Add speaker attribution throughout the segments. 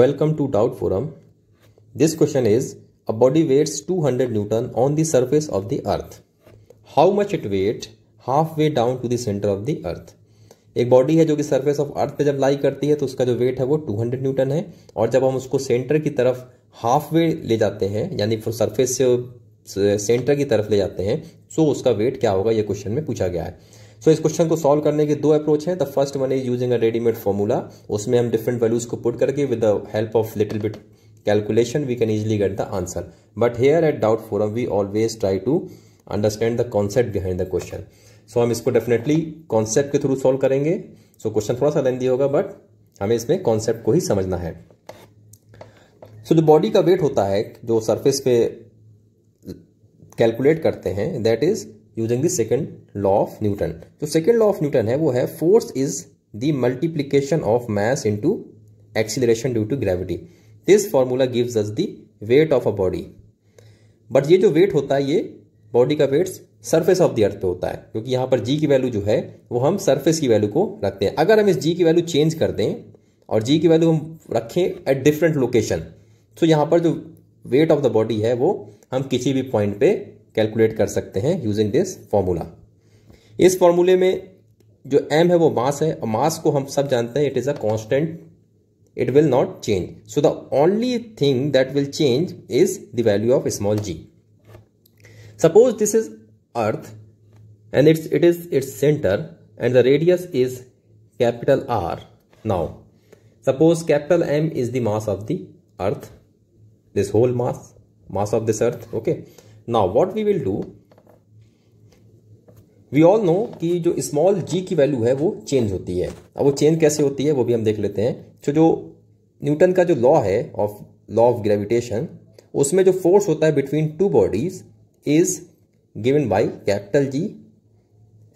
Speaker 1: Welcome to doubt forum this question is a body weighs 200 newton on the surface of the earth how much it weight half way down to the centre of the earth एक body है जो कि surface of earth पे जब लाई करती है तो उसका जो वेट है वो 200 न्यूटन है और जब हम उसको सेंटर की तरफ हाफ वे ले जाते हैं यानी फिर सर्फेस से सेंटर की तरफ ले जाते हैं सो तो उसका वेट क्या होगा ये क्वेश्चन में पूछा गया है सो so, इस क्वेश्चन को सॉल्व करने के दो अप्रोच हैं the first one is using a readymade formula उसमें हम डिफरेंट वैल्यूज को पुट करके with the help of little bit calculation we can easily get the answer but here at doubt forum we always try to understand the concept behind the question so हम इसको definitely concept के through solve करेंगे so so, question थोड़ा सा लेंदी होगा but हमें इसमें concept को ही समझना है सो जो बॉडी का वेट होता है जो सरफेस पे कैलकुलेट करते हैं that is using the second law of newton जो सेकेंड लॉ ऑफ न्यूटन है वो है force is the multiplication of mass to acceleration due to gravity this formula gives us the weight of a body but ये जो weight होता है ये body का weight surface of the earth पे होता है क्योंकि यहाँ पर जी की वैल्यू जो है वो हम सरफेस की वैल्यू को रखते हैं अगर हम इस जी की वैल्यू चेंज कर दें और जी की वैल्यू हम रखें एट डिफरेंट लोकेशन तो यहाँ पर जो वेट ऑफ द बॉडी है वो हम किसी भी पॉइंट पे कैलकुलेट कर सकते हैं यूजिंग दिस फॉर्मूला इस फॉर्मूले में जो एम है वो मास है और मास को हम सब जानते हैं it is a constant it will not change so the only thing that will change is the value of small g suppose this is earth and it's it is its centre and the radius is capital R now suppose capital M is the mass of the earth this whole mass mass of this earth okay now what we will do we all know कि जो small G की value है वो change होती है अब वो change कैसे होती है वो भी हम देख लेते हैं तो जो न्यूटन का जो लॉ है ऑफ लॉ ऑफ ग्रेविटेशन उसमें जो फोर्स होता है between two bodies is given by capital G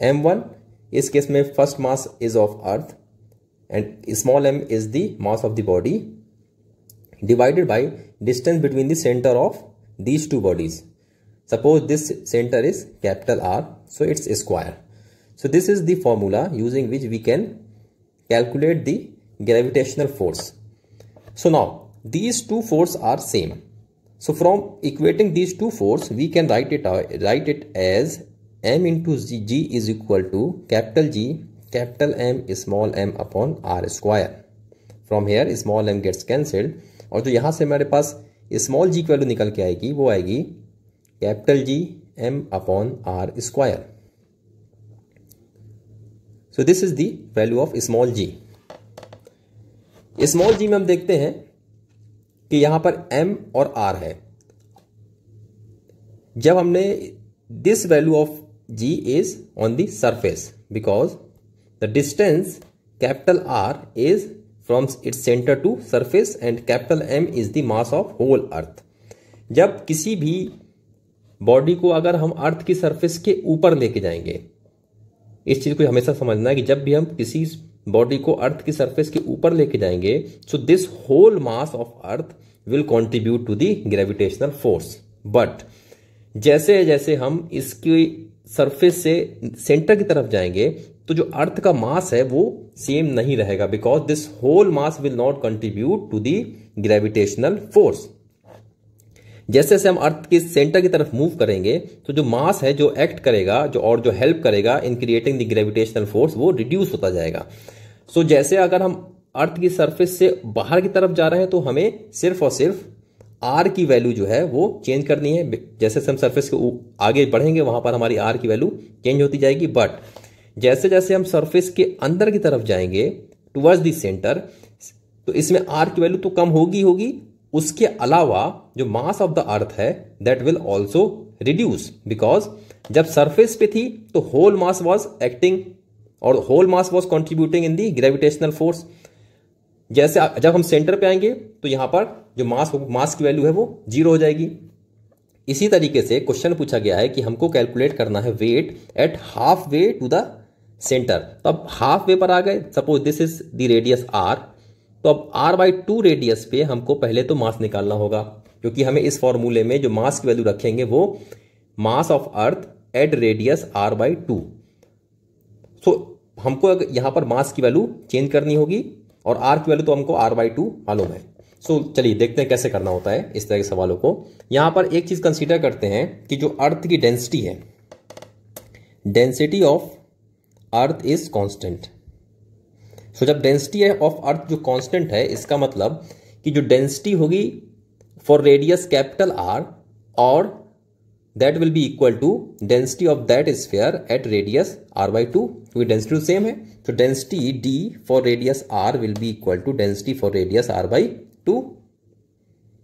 Speaker 1: M one इस केस में first mass is of earth and small m is the mass of the body divided by distance between the centre of these two bodies Suppose this center is capital R, so it's square. So this is the formula using which we can calculate the gravitational force. So now these two forces are same. So from equating these two forces, we can write it uh, write it as m into g, g is equal to capital G capital M small m upon R square. From here small m gets cancelled और the यहाँ से मेरे पास small g value value निकल के आएगी वो आएगी capital G M upon R square so this is the value of small g small g में हम देखते हैं कि यहां पर एम और आर है जब हमने this value of g is on the surface because the distance capital R is from its centre to surface and capital M is the mass of whole earth जब किसी भी बॉडी को अगर हम अर्थ की सरफेस के ऊपर लेके जाएंगे इस चीज को हमेशा समझना है कि जब भी हम किसी बॉडी को अर्थ की सरफेस के ऊपर लेके जाएंगे so this whole mass of earth will contribute to the gravitational force but जैसे जैसे हम इसकी सरफेस से सेंटर की तरफ जाएंगे तो जो अर्थ का मास है वो सेम नहीं रहेगा because this whole mass will not contribute to the gravitational force जैसे जैसे हम अर्थ के सेंटर की तरफ मूव करेंगे तो जो मास है जो एक्ट करेगा जो और जो हेल्प करेगा in creating the gravitational force वो रिड्यूस होता जाएगा सो so, जैसे अगर हम अर्थ की सरफेस से बाहर की तरफ जा रहे हैं तो हमें सिर्फ और सिर्फ आर की वैल्यू जो है वो चेंज करनी है जैसे हम सर्फेस के आगे बढ़ेंगे वहां पर हमारी आर की वैल्यू चेंज होती जाएगी बट जैसे जैसे हम सर्फेस के अंदर की तरफ जाएंगे टुवर्ड्स देंटर तो इसमें आर की वैल्यू तो कम होगी होगी उसके अलावा जो मास ऑफ द अर्थ है that will also reduce because जब सरफेस पे थी तो होल मास वॉज एक्टिंग और whole mass was contributing in the gravitational force जैसे जब हम सेंटर पे आएंगे तो यहां पर जो मास मास की वैल्यू है वो जीरो हो जाएगी इसी तरीके से क्वेश्चन पूछा गया है कि हमको कैलकुलेट करना है weight at half way to the centre तो अब हाफ वे पर आ गए suppose this is the radius R तो अब आर बाई टू रेडियस पे हमको पहले तो मास निकालना होगा क्योंकि हमें इस फॉर्मूले में जो मास की वैल्यू रखेंगे वो mass of earth at radius R by two so हमको यहां पर मास की वैल्यू चेंज करनी होगी और आर की वैल्यू तो हमको आर बाई टू मालूम है सो so, चलिए देखते हैं कैसे करना होता है इस तरह के सवालों को यहां पर एक चीज़ कंसिडर करते हैं कि जो अर्थ की डेंसिटी है density of earth is constant so जब डेंसिटी है ऑफ अर्थ जो कांस्टेंट है इसका मतलब कि जो डेंसिटी होगी फॉर रेडियस कैपिटल आर और that will be equal to density of that sphere at radius R by two क्योंकि डेंसिटी सेम तो है तो density D for radius R will be equal to density for radius R by two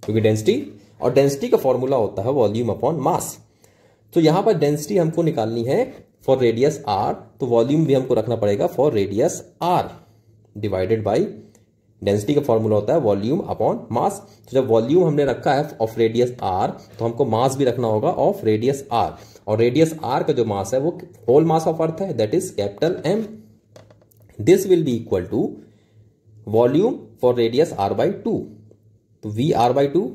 Speaker 1: क्योंकि density और density का formula होता है volume upon mass तो यहां पर डेंसिटी हमको निकालनी है फॉर रेडियस आर तो वॉल्यूम भी हमको रखना पड़ेगा for radius R divided by density का फॉर्मूला होता है वॉल्यूम अपॉन मास तो जब वॉल्यूम हमने रखा है ऑफ रेडियस आर तो हमको मास भी रखना होगा ऑफ रेडियस आर और रेडियस आर का जो मास है वो होल मास ऑफ अर्थ है that is capital M this will be equal to volume for radius R by two तो V R by two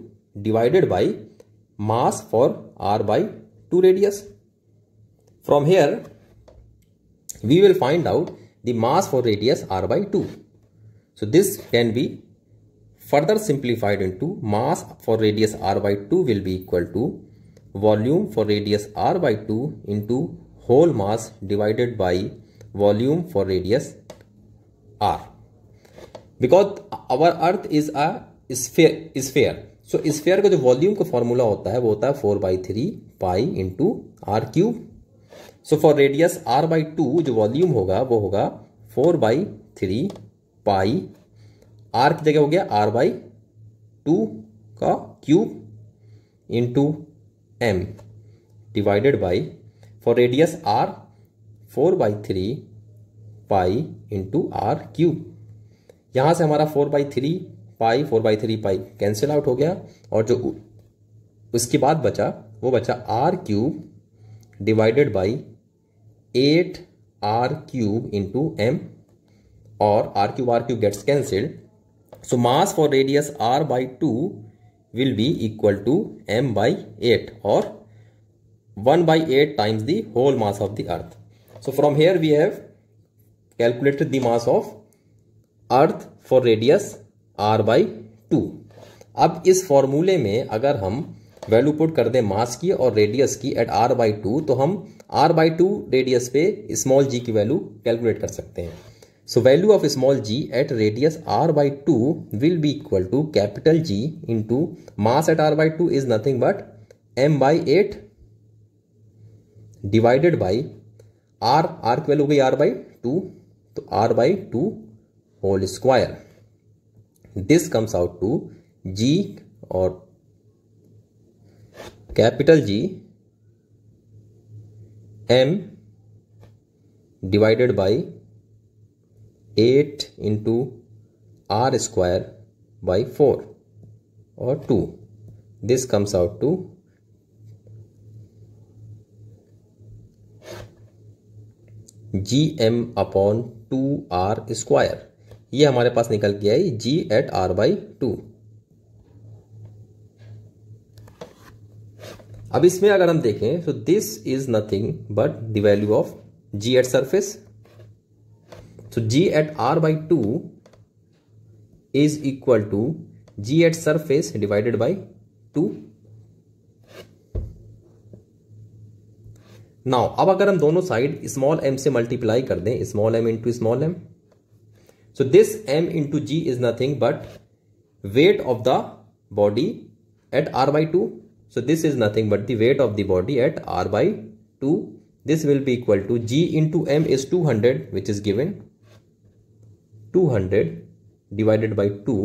Speaker 1: divided by mass for R by two radius from here we will find out the mass for radius r by 2. So this can be further simplified into mass for radius r by 2 will be equal to volume for radius r by 2 into whole mass divided by volume for radius r. Because our earth is a sphere, sphere so, sphere ka jo volume ka formula hota hai wo hota hai 4 by 3 pi into r cube so for radius R by two जो volume होगा वो होगा four by three pi R की जगह हो गया R by two का cube into M divided by for radius R four by three pi into R cube यहाँ से हमारा four by three pi four by three pi cancel out हो गया और जो उसके बाद बचा वो बचा R cube divided by eight are cube into M और R cube R cube gets cancelled so mass for radius R by two will be equal to M by eight और one by eight times the whole mass of the earth so from here we have calculated the mass of earth for radius R by two अब इस फॉर्मूले में अगर हम value put कर दें मास की और रेडियस की एट आर बाई टू तो हम आर बाई टू रेडियस पे स्मॉल जी की वैल्यू कैलकुलेट कर सकते हैं so value of small G at radius R by two will be equal to capital G into mass at R by two is nothing but M by eight divided by R R की value हो गई R by two तो R by two whole square this comes out to G और capital G M divided by eight into R square by four और to this comes out to G M upon two R square ये हमारे पास निकल के आई G at R by two अब इसमें अगर हम देखें तो this is nothing but the value of G at surface so G at R by two is equal to G at surface divided by two now अब अगर हम दोनों साइड स्मॉल एम से मल्टीप्लाई कर दें small M into small M so this M into G is nothing but weight of the body at R by two So this is nothing but the weight of the body at r by 2. This will be equal to g into m is 200 which is given 200 divided by 2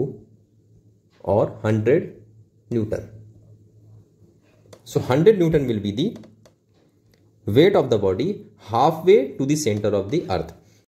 Speaker 1: or 100 Newton. So 100 Newton will be the weight of the body halfway to the center of the earth.